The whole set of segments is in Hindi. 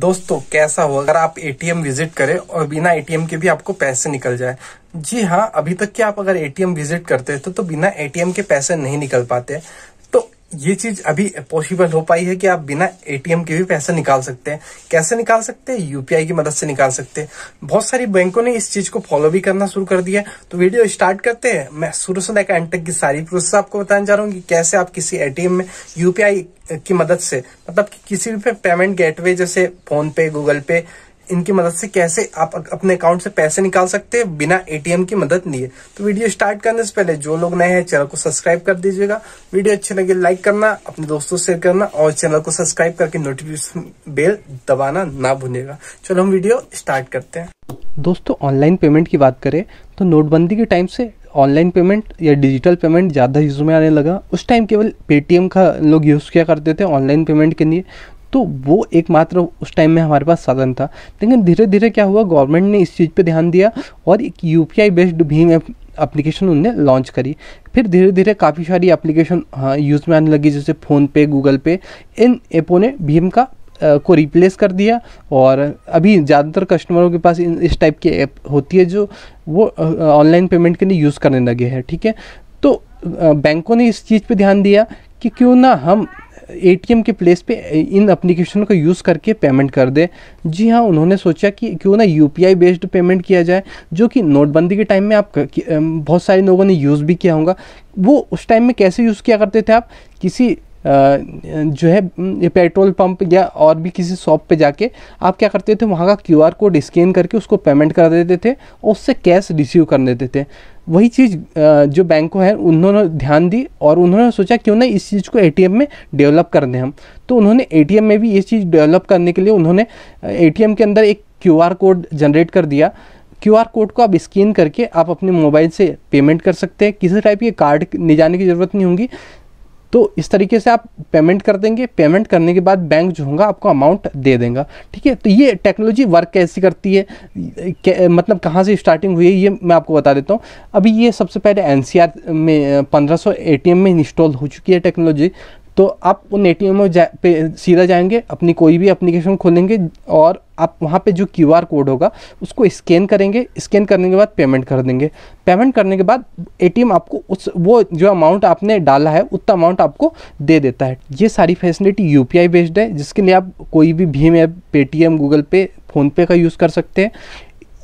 दोस्तों कैसा हो अगर आप एटीएम विजिट करें और बिना एटीएम के भी आपको पैसे निकल जाए जी हाँ अभी तक के आप अगर एटीएम विजिट करते थे तो, तो बिना एटीएम के पैसे नहीं निकल पाते ये चीज अभी पॉसिबल हो पाई है कि आप बिना एटीएम के भी पैसा निकाल सकते हैं कैसे निकाल सकते हैं यूपीआई की मदद से निकाल सकते हैं बहुत सारी बैंकों ने इस चीज को फॉलो भी करना शुरू कर दिया तो वीडियो स्टार्ट करते हैं मैं शुरू से लेकर एंड तक की सारी प्रोसेस आपको बताने जा रहा हूँ कि कैसे आप किसी एटीएम में यूपीआई की मदद से मतलब कि किसी भी पेमेंट गेटवे जैसे फोन पे गूगल पे इनकी मदद से कैसे आप अपने अकाउंट से पैसे निकाल सकते हैं बिना एटीएम की मदद लिए तो वीडियो स्टार्ट करने से पहले जो लोग नए हैं चैनल को सब्सक्राइब कर दीजिएगा वीडियो अच्छे लगे लाइक करना अपने दोस्तों से शेयर करना और चैनल को सब्सक्राइब करके नोटिफिकेशन बेल दबाना ना भूलेगा चलो हम वीडियो स्टार्ट करते हैं दोस्तों ऑनलाइन पेमेंट की बात करें तो नोटबंदी के टाइम से ऑनलाइन पेमेंट या डिजिटल पेमेंट ज़्यादा यूज़ में आने लगा उस टाइम केवल पेटीएम का लोग यूज़ किया करते थे ऑनलाइन पेमेंट के लिए तो वो एकमात्र उस टाइम में हमारे पास साधन था लेकिन धीरे धीरे क्या हुआ गवर्नमेंट ने इस चीज़ पर ध्यान दिया और एक यू बेस्ड भीम एप्लीकेशन उनने लॉन्च करी फिर धीरे धीरे काफ़ी सारी एप्लीकेशन हाँ यूज़ में आने लगी जैसे फ़ोनपे गूगल पे इन ऐपों ने भीम का आ, को रिप्लेस कर दिया और अभी ज़्यादातर कस्टमरों के पास इन इस टाइप की ऐप होती है जो वो ऑनलाइन पेमेंट के लिए यूज़ करने लगे हैं ठीक है तो आ, बैंकों ने इस चीज़ पे ध्यान दिया कि क्यों ना हम एटीएम के प्लेस पे इन एप्लीकेशन को यूज़ करके पेमेंट कर दे जी हाँ उन्होंने सोचा कि क्यों ना यूपीआई बेस्ड पेमेंट किया जाए जो कि नोटबंदी के टाइम में आप बहुत सारे लोगों ने यूज़ भी किया होगा वो उस टाइम में कैसे यूज़ किया करते थे आप किसी जो है ये पेट्रोल पंप या और भी किसी शॉप पे जाके आप क्या करते थे वहाँ का क्यूआर कोड स्कैन करके उसको पेमेंट कर देते थे और उससे कैश रिसीव कर देते थे वही चीज़ जो बैंकों है उन्होंने ध्यान दी और उन्होंने सोचा क्यों ना इस चीज़ को एटीएम में डेवलप कर दें हम तो उन्होंने ए में भी ये चीज़ डेवलप करने के लिए उन्होंने ए के अंदर एक क्यू कोड जनरेट कर दिया क्यू आर कोड को आप स्कैन करके आप अपने मोबाइल से पेमेंट कर सकते हैं किसी टाइप के कार्ड ले जाने की ज़रूरत नहीं होगी तो इस तरीके से आप पेमेंट कर देंगे पेमेंट करने के बाद बैंक जो होगा आपको अमाउंट दे देगा ठीक है तो ये टेक्नोलॉजी वर्क कैसे करती है मतलब कहाँ से स्टार्टिंग हुई है ये मैं आपको बता देता हूँ अभी ये सबसे पहले एन में पंद्रह सौ में इंस्टॉल हो चुकी है टेक्नोलॉजी तो आप उन ए में जा, पे सीधा जाएंगे अपनी कोई भी एप्लीकेशन खोलेंगे और आप वहाँ पे जो क्यू कोड होगा उसको स्कैन करेंगे स्कैन करने के बाद पेमेंट कर देंगे पेमेंट करने के बाद ए आपको उस वो जो अमाउंट आपने डाला है उतना अमाउंट आपको दे देता है ये सारी फैसिलिटी यू बेस्ड है जिसके लिए आप कोई भी भीम app Paytm Google Pay PhonePe का यूज़ कर सकते हैं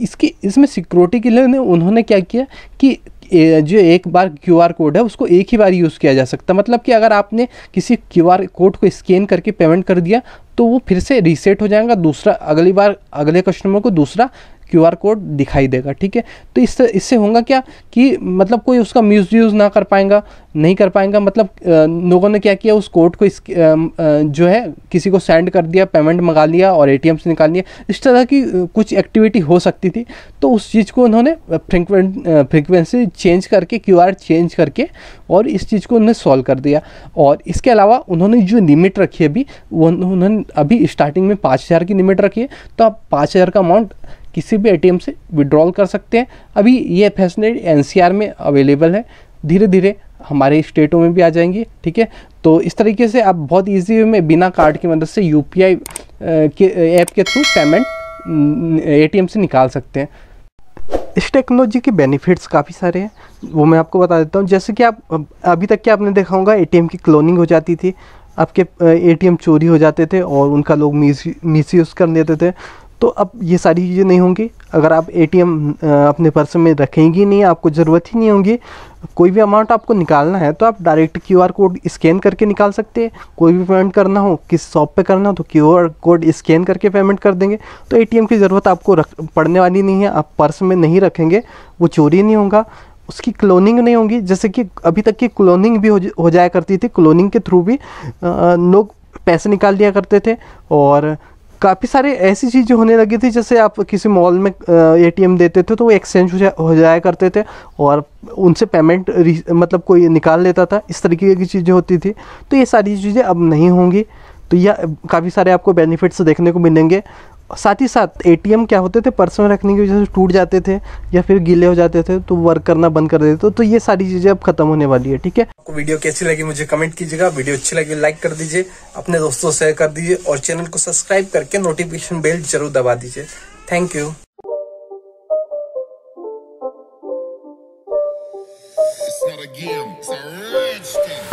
इसकी इसमें सिक्योरिटी के लिए उन्होंने क्या किया कि जो एक बार क्यू आर कोड है उसको एक ही बार यूज़ किया जा सकता है मतलब कि अगर आपने किसी क्यू आर कोड को स्कैन करके पेमेंट कर दिया तो वो फिर से रीसेट हो जाएगा दूसरा अगली बार अगले कस्टमर को दूसरा क्यूआर कोड दिखाई देगा ठीक है तो इससे इससे होगा क्या कि मतलब कोई उसका यूज़ ना कर पाएगा नहीं कर पाएगा मतलब लोगों ने क्या किया उस कोड को इस जो है किसी को सेंड कर दिया पेमेंट मंगा लिया और एटीएम से निकाल लिया इस तरह की कुछ एक्टिविटी हो सकती थी तो उस चीज़ को उन्होंने फ्रिक्वेंट फ्रिक्वेंसी चेंज करके आर चेंज करके और इस चीज़ को उन्होंने सॉल्व कर दिया और इसके अलावा उन्होंने जो लिमिट रखी है अभी वो उन्होंने अभी स्टार्टिंग में पाँच हज़ार की लिमिट रखी है तो आप पाँच हज़ार का अमाउंट किसी भी एटीएम से विड्रॉल कर सकते हैं अभी ये फैसिलिटी एनसीआर में अवेलेबल है धीरे धीरे हमारे स्टेटों में भी आ जाएंगी ठीक है तो इस तरीके से आप बहुत ईजी में बिना कार्ड की मदद मतलब से यू के ऐप के थ्रू पेमेंट ए से निकाल सकते हैं इस टेक्नोलॉजी के बेनिफिट्स काफ़ी सारे हैं वो मैं आपको बता देता हूँ जैसे कि आप अभी तक क्या आपने देखा होगा एटीएम की क्लोनिंग हो जाती थी आपके एटीएम चोरी हो जाते थे और उनका लोग मिस यूज़ कर लेते थे तो अब ये सारी चीज़ें नहीं होंगी अगर आप एटीएम अपने पर्स में रखेंगे नहीं आपको ज़रूरत ही नहीं होगी कोई भी अमाउंट आपको निकालना है तो आप डायरेक्ट क्यूआर कोड स्कैन करके निकाल सकते हैं कोई भी पेमेंट करना हो किस शॉप पे करना हो तो क्यूआर कोड स्कैन करके पेमेंट कर देंगे तो ए की ज़रूरत आपको रख पड़ने वाली नहीं है आप पर्स में नहीं रखेंगे वो चोरी नहीं होगा उसकी क्लोनिंग नहीं होगी जैसे कि अभी तक की क्लोनिंग भी हो जाया करती थी क्लोनिंग के थ्रू भी लोग पैसे निकाल दिया करते थे और काफ़ी सारे ऐसी चीज़ें होने लगी थी जैसे आप किसी मॉल में एटीएम देते थे तो वो एक्सचेंज हो, जा, हो जाया करते थे और उनसे पेमेंट मतलब कोई निकाल लेता था इस तरीके की चीज़ें होती थी तो ये सारी चीज़ें अब नहीं होंगी तो यह काफ़ी सारे आपको बेनिफिट्स देखने को मिलेंगे साथ ही साथ एटीएम क्या होते थे पर्स में रखने की वजह से टूट जाते थे या फिर गीले हो जाते थे तो वर्क करना बंद कर देते तो ये सारी चीजें अब खत्म होने वाली है ठीक है आपको वीडियो कैसी लगी मुझे कमेंट कीजिएगा वीडियो अच्छी लगी लाइक तो कर दीजिए अपने दोस्तों शेयर कर दीजिए और चैनल को सब्सक्राइब करके नोटिफिकेशन बेल जरूर दबा दीजिए thank you It's not a game, it's a rage game.